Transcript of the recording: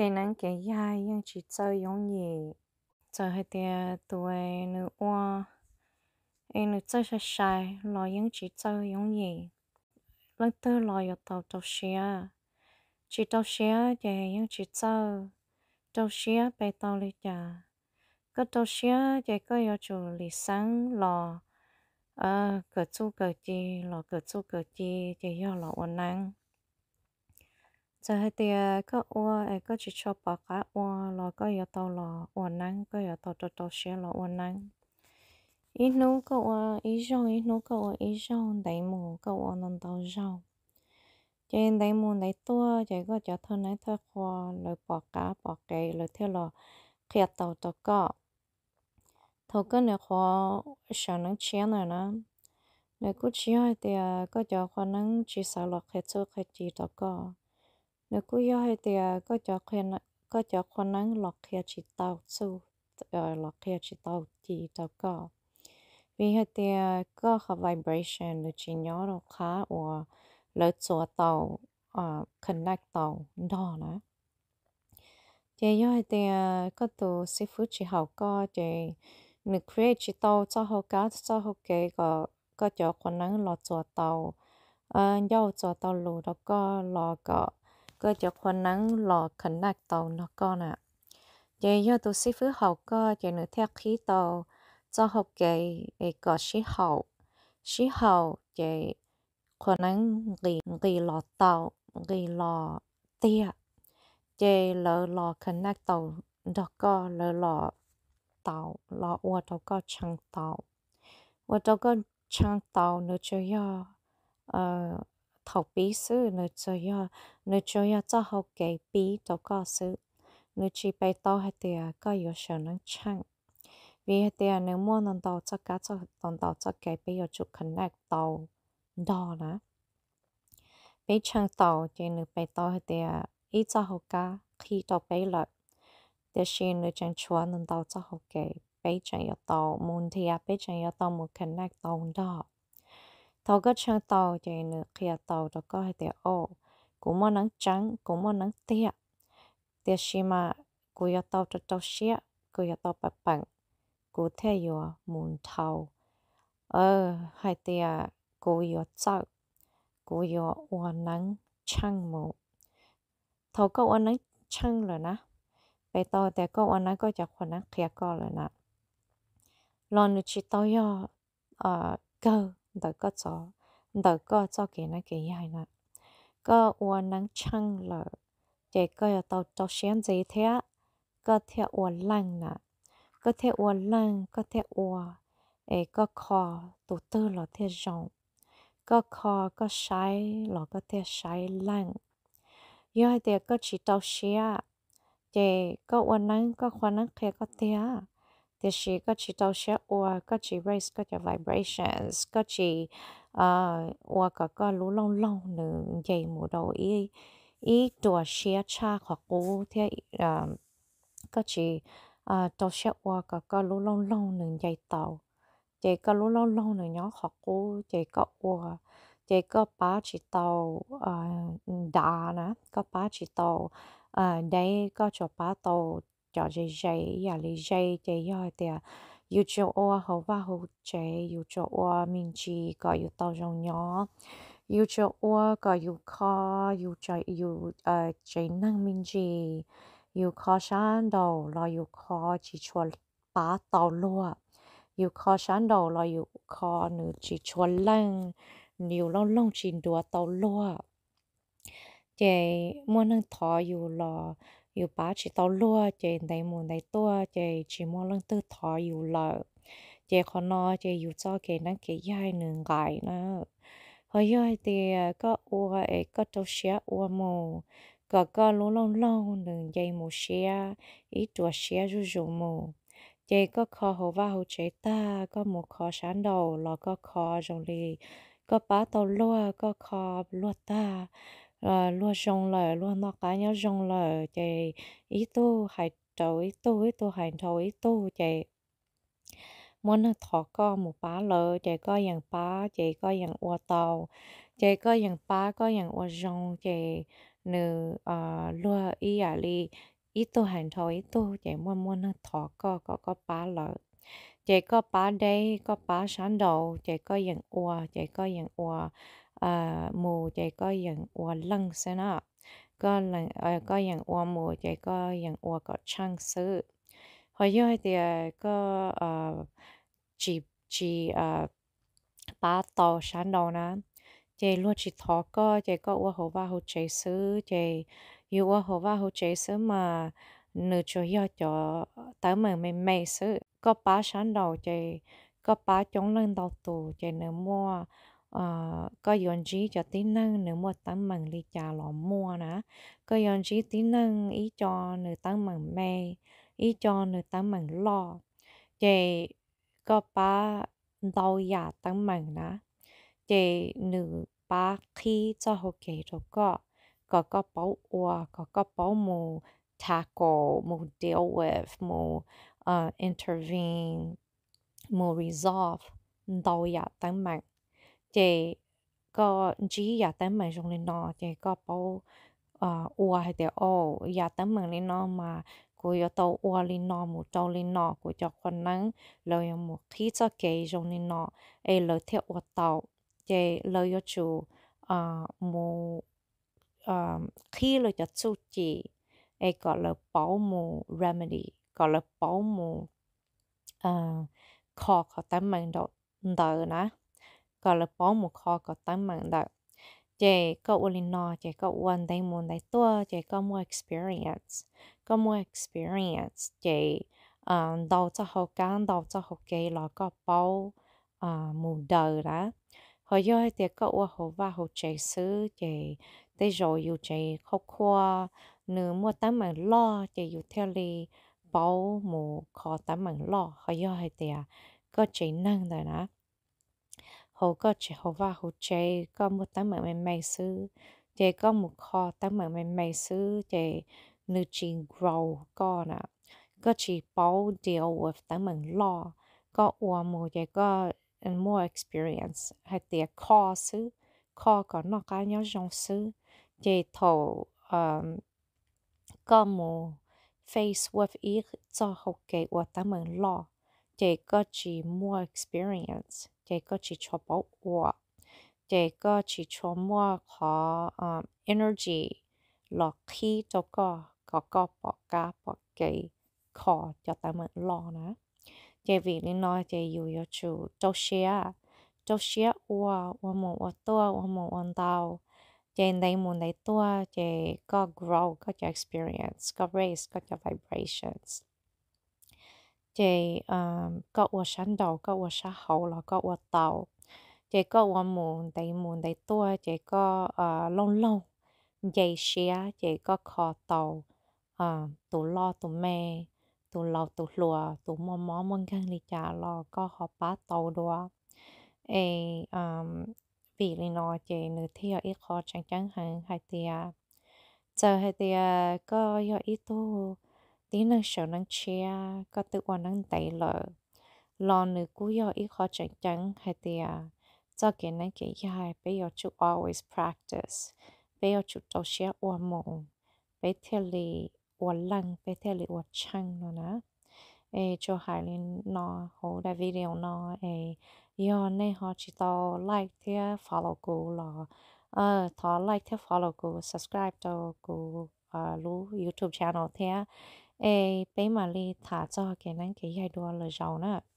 cái nắng cái dài nhưng ờ, chỉ chơi giống gì chơi hai tia tuổi nữ oa em nữ chơi sai sai lo nhưng chỉ chơi gì chỉ tàu xia thì nhưng chỉ chơi tàu xia bay tàu lý trả có tàu xia thì có yo ờ cỡ chú cỡ chi lo cỡ chú cỡ chi thì yo lo ổn 就係啲個我誒個只錯白架我咯，個有到咯，我能個有到到到些咯，我能。一弄個我一上一弄個我一上底木個我能到上，見底木你多，就個就偷你偷花，來白架白嘅來貼咯，佢到到個。頭個你花上能錢來呢？你估只係啲個就可能至少落去做佢幾多個。nếu cứ yêu hay thì có cho khuyên có cho con nắng lọt kia chỉ tàu su lọt kia chỉ tàu chỉ tàu vì hay thì có khó vibration được chỉ nhỏ đâu khá của lỡ chỗ tàu connect tàu đó nữa thì yêu hay thì có tụ sư phụ chỉ học có thì nếu create chỉ tàu cho học cá cho học cái có có cho con nắng lọt chỗ tàu ờ, giao cho tàu lù đó có ก็จะคนนั้งหลอขันหนักเตาเนาะก็น่ะเจยอตัวซิฟื้อเขาก็จะเนื้อแทกขี้เตาจะหกเกยไอ้ก็ชิเขาชิเขาเจคนนั้นรีรีหลอเตารีหลอเตี้ยเจเลอหลอขันหนักเตาดอกก็เลอหลอเตาหลออัวเตาก็ชังเตาอัวเตาก็ชังเตาเนื้อเจยอเอ่อ thọc bí sư nó cho ya nó cho ya cho học cái bí đó có sư nó chỉ bày tỏ hay thì có yếu sợ nó chăng vì hay thì nếu muốn nó đầu cho cá cho đồng đầu cho cái bây giờ chụp connect đầu đó là bây chăng đầu thì nó bày tỏ hay thì ít cho học cá khi đó bây lợi để xin nó chẳng chúa nó đầu cho học cái bây chẳng yếu đầu muốn thì à bây chẳng yếu đầu muốn connect đầu đó thầu có chăng tàu chạy nữa kia tàu đó có hai tiệt ô cũng muốn nắng trắng cũng muốn nắng tia tia xí mà cô yêu tàu cho tàu xía cô yêu tàu bạc bạc cô theo yêu muốn thầu ờ hai tiệt cô yêu tàu cô yêu uốn nắng trăng mù thầu có uốn nắng trăng rồi nè bây tàu tiệt có uốn nắng có chặt uốn nắng kia có rồi nè lần nữa chỉ tàu yêu ờ cơ đời có cho đời có cho kỹ năng kỹ hay nè có uốn nắng chăng là, để có tàu tàu xem gì thế có thể uốn lăng nè có thể uốn lăng có thể uốn ấy có khó tụ tư là thế rộng có khó có sai là có thể sai lăng giờ thì có chỉ tàu xia để có uốn nắng có khả năng kia có thể thì chỉ có chỉ tàu sẽ ua có chỉ raise có chỉ vibrations có chỉ ờ, ua có có lú lâu lâu nữa dây mù đầu ý ý tua xe cha hoặc cố thế ờ, có chỉ ờ, tàu sẽ ua có có lú lâu lâu nữa dây tàu chỉ có lú lâu lâu nữa nhỏ hoặc cố chỉ có ua chỉ có ba chỉ tàu đà nè có ba chỉ tàu đây có chỗ ba tàu cho dây dây ya li dây dây ya thì yêu ờ, ờ, cho ô hầu và hầu chế yêu cho ô mình chỉ có yêu tao rong nhỏ yêu cho ô có yêu khó yêu cho yêu ờ chế năng mình chỉ yêu khó sáng đầu là yêu khó chỉ cho bá tao luôn yêu khó sáng đầu là yêu khó nữa chỉ cho lăng nhiều lâu lâu chỉ đùa tao luôn chế muốn năng thọ yêu là chỉ tao lúa chơi đầy mùn đầy tua chơi chỉ mua lăng tư thọ yêu lợ chơi khó nó chơi yêu cho cái năng cái dai nương gài nữa, hồi giờ thì à, có ua ấy e, có trâu xía ua mù có có lú lông lông nương dây mù xía ít chùa xía rú rú mù chơi có khó hồ va hồ chế ta có một khó sáng đầu là có khó rồi lì có ba tao lúa có khó lúa ta rồi lúa xong là lúa nó cá nhau xong là chạy ít tô hải trâu ít tô ít tô hải trâu ít tô chạy muốn thọ có một bá lợ chạy có dạng bá chạy có dạng ô tàu chạy có dạng bá có dạng ô rong chạy nữ à ờ, lúa ý à li ít tô hành thọ ít tô chạy muốn muốn thọ có có có bá lợ chạy có bá đây có bá sáng đầu chạy có dạng ô chạy có dạng ô à mù chạy có dạng ua lăng xe nó có lần à có dạng ua mù chạy có dạng ua ờ, có chăng sự hồi giờ thì có à chỉ chỉ à ờ, ba tàu sáng đầu nè chạy luôn chỉ thọ có chạy có ua hồ ba hồ chạy sự chạy yêu ua hồ ba hồ chạy sự mà nữ cho yêu cho tới mình mình mày sự có ba sáng đầu chạy có ba chống lên đầu tù chạy nữa mua ờ có yon chí cho tí năng nếu mua tăng mừng đi chả mua nè có yon chí tí năng ý cho nữ tăng mừng mê ý cho nữ tăng mừng lo chị có ba đau giả tăng mừng nè chị nữ ba khi cho hồ kể rồi có có bảo ua có có bảo mù tackle mù deal with mù ờ, intervene mù resolve đau giả tăng mừng chị có chỉ giờ tấm mình dùng lên nó chị có bao à ờ, ua hay để ô giờ tới mình lên nó mà cô yo tàu ua lên nó một tàu lên nó cô cho con nắng lời yo một khi cho kề dùng lên nó ấy lời theo ua tàu chị lời yo chủ à một à khi lời cho chú chị ấy gọi là bảo mù remedy gọi là bảo mù à khó khó tấm mình đó đỡ nè ก็เลยป้อหมูคอก็ตั้งมันได้เจก็อุลินอเจก็วันได้มูลได้ตัวเจก็มัว experience ก็มัว experience เจอ่าดาวจะหกการดาวจะหกเกยแล้วก็ป้ออ่ามูเดอร์ละเขาย่อยเตียก็ว่าเขาว่าเขาเจซื้อเจได้รออยู่เจเขาคว้าเนื้อมัวตั้งมันล่อเจอยู่เทลี báu mù khó tám mảng lọ khó do hai tìa có chế năng rồi đó hồ có chỉ hồ và hồ chế có một tấm mày mày mày sư chế có một kho tấm mày mày mày sư chế nữ trình grow có nè có chỉ bảo deal with tấm mày lo có ua mù chế có ừ, more experience hay tiền kho sư kho có nó cái nhau dòng sư chế thầu um, có ờ, một face with ý cho học kể của tấm mày lo chế có chỉ more experience เจจออกกก็็ช่วบา这个去吃ว我，这个去吃么和啊 energy 落去这个ก็ก็ปอกกาปอกเกยขอจะแต่เหมือนรอนะ เจวีนี่น้อยเจอยู่อยชูเจ้าเชียเจ้าเชียอัวว่าหมูว่าตัวว่าหมูว่าเตาเจนในหมูในตัวเจก็ grow ก็จะ experience ก็ raise ก็จะ vibrations chị có qua sáng đầu có qua sáng hậu là có qua tàu chị có qua muộn đầy muộn đầy tua chị có lông lông, dây xía chị có kho tàu tụ lo tụ mê tụ lo tụ lùa tụ mò mò mong gan đi trả lo có họ bá tàu đùa ê vì lý nó chị nữ thi ở ít khó chẳng chẳng hẳn hay tia chờ hai tia có yêu ít tu tí năng sầu năng chia có tự quan năng tẩy lợ lo nữ cú yo ít khó chẳng chẳng hay à, cho cái năng cái yai bây giờ chú always practice bây giờ chú đầu xia ua mộng bây theo lì ua lăng bây theo lì ua chăng nó nè ê cho hai lên nó hồ đã video nó ê yo nè họ chỉ tao like theo follow cô là ờ thọ like theo follow cô subscribe cho cô uh, lú youtube channel theo เอไปมาลีถาจอแกนั้นแกยายดัวเลยเจ้าน่ะ